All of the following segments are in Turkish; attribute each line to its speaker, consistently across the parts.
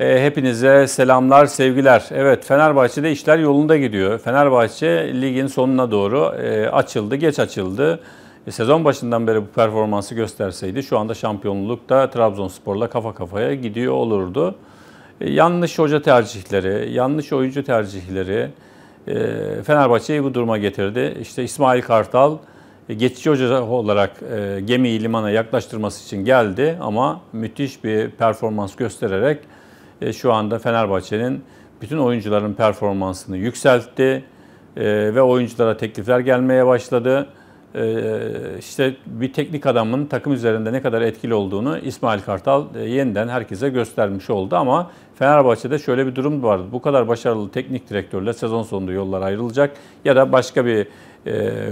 Speaker 1: E, hepinize selamlar, sevgiler. Evet Fenerbahçe'de işler yolunda gidiyor. Fenerbahçe ligin sonuna doğru e, açıldı, geç açıldı. E, sezon başından beri bu performansı gösterseydi şu anda şampiyonlukta Trabzonspor'la kafa kafaya gidiyor olurdu. Yanlış hoca tercihleri, yanlış oyuncu tercihleri Fenerbahçe'yi bu duruma getirdi. İşte İsmail Kartal geçici hoca olarak gemiyi limana yaklaştırması için geldi ama müthiş bir performans göstererek e, şu anda Fenerbahçe'nin bütün oyuncuların performansını yükseltti e, ve oyunculara teklifler gelmeye başladı. E, işte bir teknik adamın takım üzerinde ne kadar etkili olduğunu İsmail Kartal e, yeniden herkese göstermiş oldu ama Fenerbahçe'de şöyle bir durum vardı. Bu kadar başarılı teknik direktörle sezon sonunda yollar ayrılacak ya da başka bir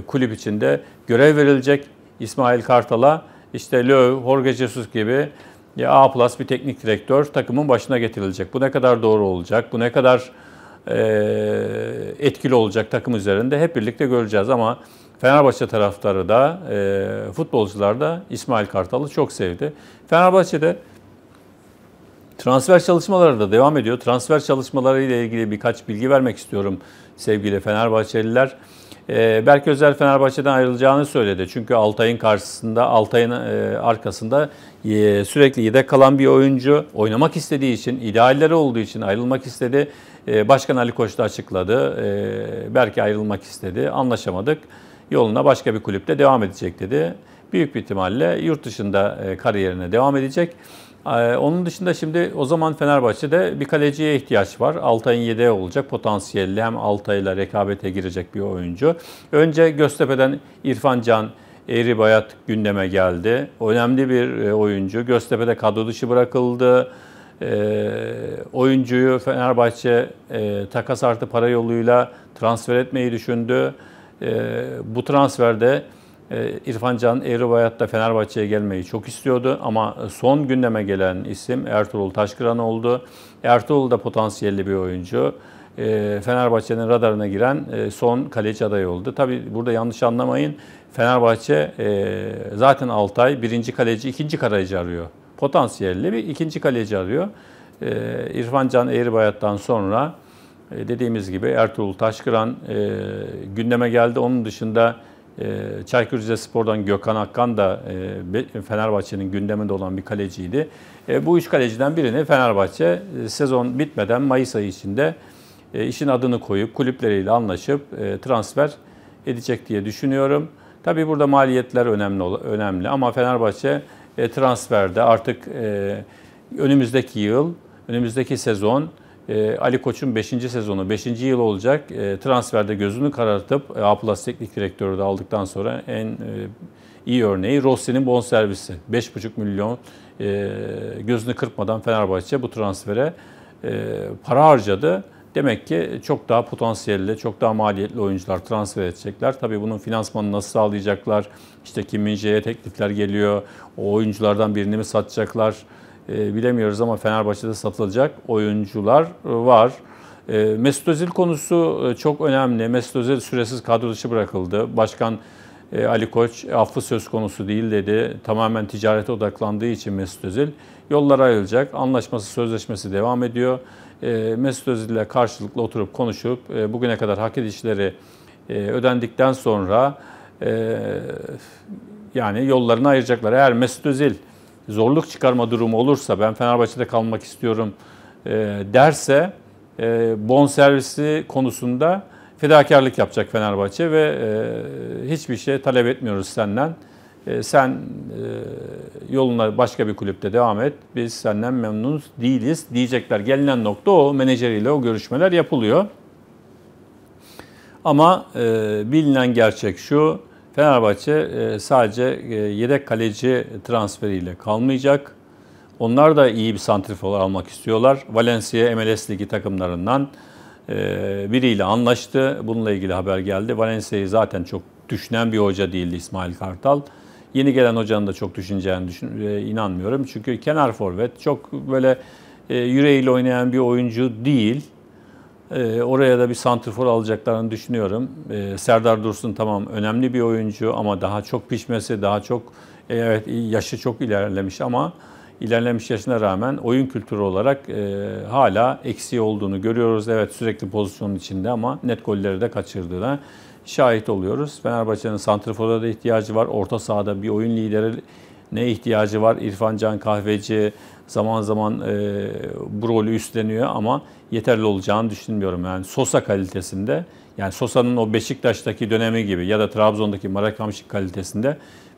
Speaker 1: kulüp içinde görev verilecek İsmail Kartal'a işte Löw, Jorge Jesus gibi ya A plus bir teknik direktör takımın başına getirilecek. Bu ne kadar doğru olacak, bu ne kadar e, etkili olacak takım üzerinde hep birlikte göreceğiz. Ama Fenerbahçe taraftarı da, e, futbolcular da İsmail Kartal'ı çok sevdi. Fenerbahçe'de transfer çalışmaları da devam ediyor. Transfer çalışmaları ile ilgili birkaç bilgi vermek istiyorum sevgili Fenerbahçeliler. E, ee, Berk Özel Fenerbahçe'den ayrılacağını söyledi. Çünkü Altay'ın karşısında, Altay'ın e, arkasında e, sürekli yedek kalan bir oyuncu. Oynamak istediği için, idealleri olduğu için ayrılmak istedi. E, başkan Ali Koç da açıkladı. Berke ayrılmak istedi. Anlaşamadık. Yoluna başka bir kulüpte devam edecek dedi büyük bir ihtimalle yurt dışında e, kariyerine devam edecek. E, onun dışında şimdi o zaman Fenerbahçe'de bir kaleciye ihtiyaç var. Altay'ın yedeği olacak potansiyelli hem Altay'la rekabete girecek bir oyuncu. Önce Göztepe'den İrfan Can Eğri Bayat gündeme geldi. Önemli bir e, oyuncu. Göztepe'de kadro dışı bırakıldı. E, oyuncuyu Fenerbahçe e, takas artı para yoluyla transfer etmeyi düşündü. E, bu transferde ee, İrfan Can Eğribayat'ta Fenerbahçe'ye gelmeyi çok istiyordu ama son gündeme gelen isim Ertuğrul Taşkıran oldu. Ertuğrul da potansiyelli bir oyuncu. Ee, Fenerbahçe'nin radarına giren e, son kaleci adayı oldu. Tabi burada yanlış anlamayın. Fenerbahçe e, zaten Altay birinci kaleci, ikinci kaleci arıyor. Potansiyelli bir ikinci kaleci arıyor. Ee, İrfan Can Eğribayat'tan sonra e, dediğimiz gibi Ertuğrul Taşkıran gündeme geldi. Onun dışında ee, Çaykur Rizespor'dan Gökhan Akkan da e, Fenerbahçe'nin gündeminde olan bir kaleciydi. E, bu üç kaleciden birini Fenerbahçe e, sezon bitmeden Mayıs ayı içinde işin adını koyup kulüpleriyle anlaşıp transfer edecek diye düşünüyorum. Tabii burada maliyetler önemli önemli ama Fenerbahçe transferde artık önümüzdeki yıl, önümüzdeki sezon ee, Ali Koç'un 5. sezonu, 5. yıl olacak. Ee, transferde gözünü karartıp e, A Plus Teknik Direktörü de aldıktan sonra en e, iyi örneği Rossi'nin bonservisi. 5,5 milyon e, gözünü kırpmadan Fenerbahçe bu transfere e, para harcadı. Demek ki çok daha potansiyelli, çok daha maliyetli oyuncular transfer edecekler. Tabii bunun finansmanını nasıl sağlayacaklar? İşte Kim Min teklifler geliyor. O oyunculardan birini mi satacaklar? e, bilemiyoruz ama Fenerbahçe'de satılacak oyuncular e, var. E, Mesut Özil konusu e, çok önemli. Mesut Özil süresiz kadro dışı bırakıldı. Başkan e, Ali Koç e, affı söz konusu değil dedi. Tamamen ticarete odaklandığı için Mesut Özil yollar ayrılacak. Anlaşması, sözleşmesi devam ediyor. E, Mesut Özil ile karşılıklı oturup konuşup e, bugüne kadar hak edişleri e, ödendikten sonra e, yani yollarını ayıracaklar. Eğer Mesut Özil zorluk çıkarma durumu olursa ben Fenerbahçe'de kalmak istiyorum e, derse e, bon servisi konusunda fedakarlık yapacak Fenerbahçe ve e, hiçbir şey talep etmiyoruz senden. E, sen e, yoluna başka bir kulüpte devam et. Biz senden memnunuz değiliz diyecekler. Gelinen nokta o. Menajeriyle o görüşmeler yapılıyor. Ama e, bilinen gerçek şu. Fenerbahçe e, sadece e, yedek kaleci transferiyle kalmayacak. Onlar da iyi bir santrifor almak istiyorlar. Valencia MLS Ligi takımlarından e, biriyle anlaştı. Bununla ilgili haber geldi. Valencia'yı zaten çok düşünen bir hoca değildi İsmail Kartal. Yeni gelen hocanın da çok düşüneceğini düşün, inanmıyorum. Çünkü kenar forvet çok böyle yüreğiyle oynayan bir oyuncu değil. E, oraya da bir santrfor alacaklarını düşünüyorum. E, Serdar Dursun tamam önemli bir oyuncu ama daha çok pişmesi, daha çok e, evet yaşı çok ilerlemiş ama ilerlemiş yaşına rağmen oyun kültürü olarak e, hala eksiği olduğunu görüyoruz. Evet sürekli pozisyonun içinde ama net golleri de kaçırdığına şahit oluyoruz. Fenerbahçe'nin santrfora da ihtiyacı var. Orta sahada bir oyun lideri ne ihtiyacı var? İrfan Can Kahveci, zaman zaman e, bu rolü üstleniyor ama yeterli olacağını düşünmüyorum. Yani Sosa kalitesinde yani Sosa'nın o Beşiktaş'taki dönemi gibi ya da Trabzon'daki Marakamşik kalitesinde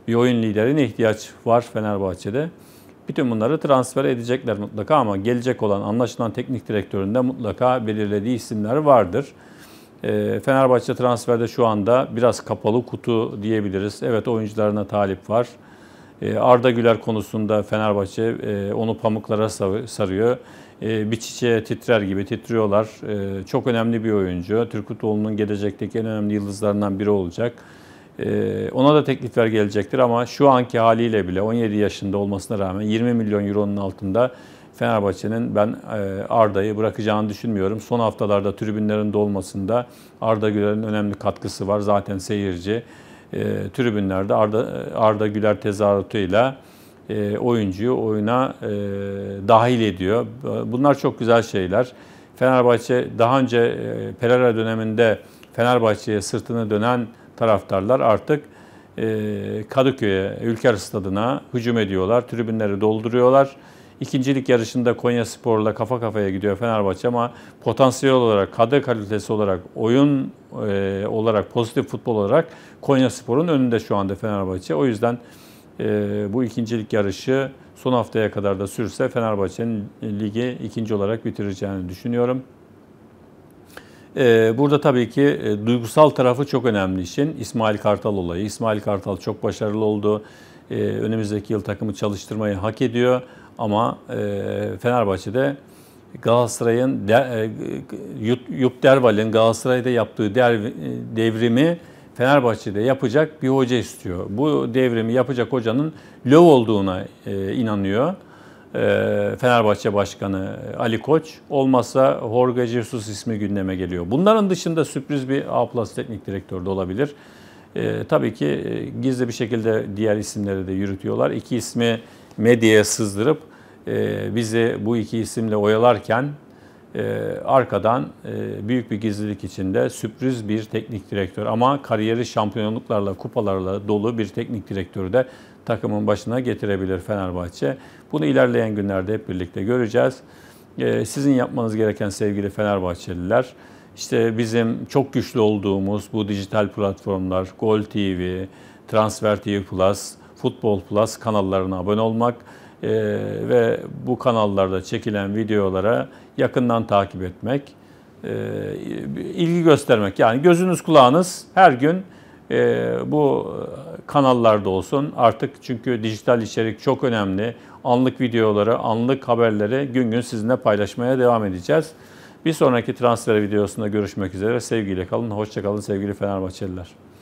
Speaker 1: bir oyun liderine ihtiyaç var Fenerbahçe'de. Bütün bunları transfer edecekler mutlaka ama gelecek olan anlaşılan teknik direktöründe mutlaka belirlediği isimler vardır. E, Fenerbahçe transferde şu anda biraz kapalı kutu diyebiliriz. Evet oyuncularına talip var. Ee, Arda Güler konusunda Fenerbahçe e, onu pamuklara sarıyor. E, bir çiçeğe titrer gibi titriyorlar. E, çok önemli bir oyuncu. Türk futbolunun gelecekteki en önemli yıldızlarından biri olacak. Ona da teklifler gelecektir ama şu anki haliyle bile 17 yaşında olmasına rağmen 20 milyon euronun altında Fenerbahçe'nin ben Arda'yı bırakacağını düşünmüyorum. Son haftalarda tribünlerin dolmasında Arda Güler'in önemli katkısı var. Zaten seyirci e, tribünlerde Arda, Arda Güler tezahüratıyla e, oyuncuyu oyuna e, dahil ediyor. Bunlar çok güzel şeyler. Fenerbahçe daha önce e, Pereira döneminde Fenerbahçe'ye sırtını dönen taraftarlar artık e, Kadıköy'e, Ülker Stadı'na hücum ediyorlar. Tribünleri dolduruyorlar. İkincilik yarışında Konya Spor'la kafa kafaya gidiyor Fenerbahçe ama potansiyel olarak, kadro kalitesi olarak, oyun e, olarak, pozitif futbol olarak Konya Spor'un önünde şu anda Fenerbahçe. O yüzden e, bu ikincilik yarışı son haftaya kadar da sürse Fenerbahçe'nin ligi ikinci olarak bitireceğini düşünüyorum. E, burada tabii ki e, duygusal tarafı çok önemli için İsmail Kartal olayı. İsmail Kartal çok başarılı oldu. E, önümüzdeki yıl takımı çalıştırmayı hak ediyor. Ama e, Fenerbahçe'de Galatasaray'ın de, e, Yup Derval'in Galatasaray'da yaptığı e, devrimi Fenerbahçe'de yapacak bir hoca istiyor. Bu devrimi yapacak hocanın Löw olduğuna e, inanıyor. Fenerbahçe Başkanı Ali Koç. Olmazsa Jorge Jesus ismi gündeme geliyor. Bunların dışında sürpriz bir A Plus teknik direktör de olabilir. E, tabii ki gizli bir şekilde diğer isimleri de yürütüyorlar. İki ismi medyaya sızdırıp e, bizi bu iki isimle oyalarken e, arkadan e, büyük bir gizlilik içinde sürpriz bir teknik direktör ama kariyeri şampiyonluklarla, kupalarla dolu bir teknik direktörü de takımın başına getirebilir Fenerbahçe. Bunu ilerleyen günlerde hep birlikte göreceğiz. E, sizin yapmanız gereken sevgili Fenerbahçeliler, işte bizim çok güçlü olduğumuz bu dijital platformlar, Gol TV, Transfer TV Plus, Futbol Plus kanallarına abone olmak e, ve bu kanallarda çekilen videolara yakından takip etmek, e, ilgi göstermek. Yani gözünüz kulağınız her gün e, bu kanallarda olsun. Artık çünkü dijital içerik çok önemli. Anlık videoları, anlık haberleri gün gün sizinle paylaşmaya devam edeceğiz. Bir sonraki transfer videosunda görüşmek üzere. Sevgiyle kalın, hoşçakalın sevgili Fenerbahçeliler.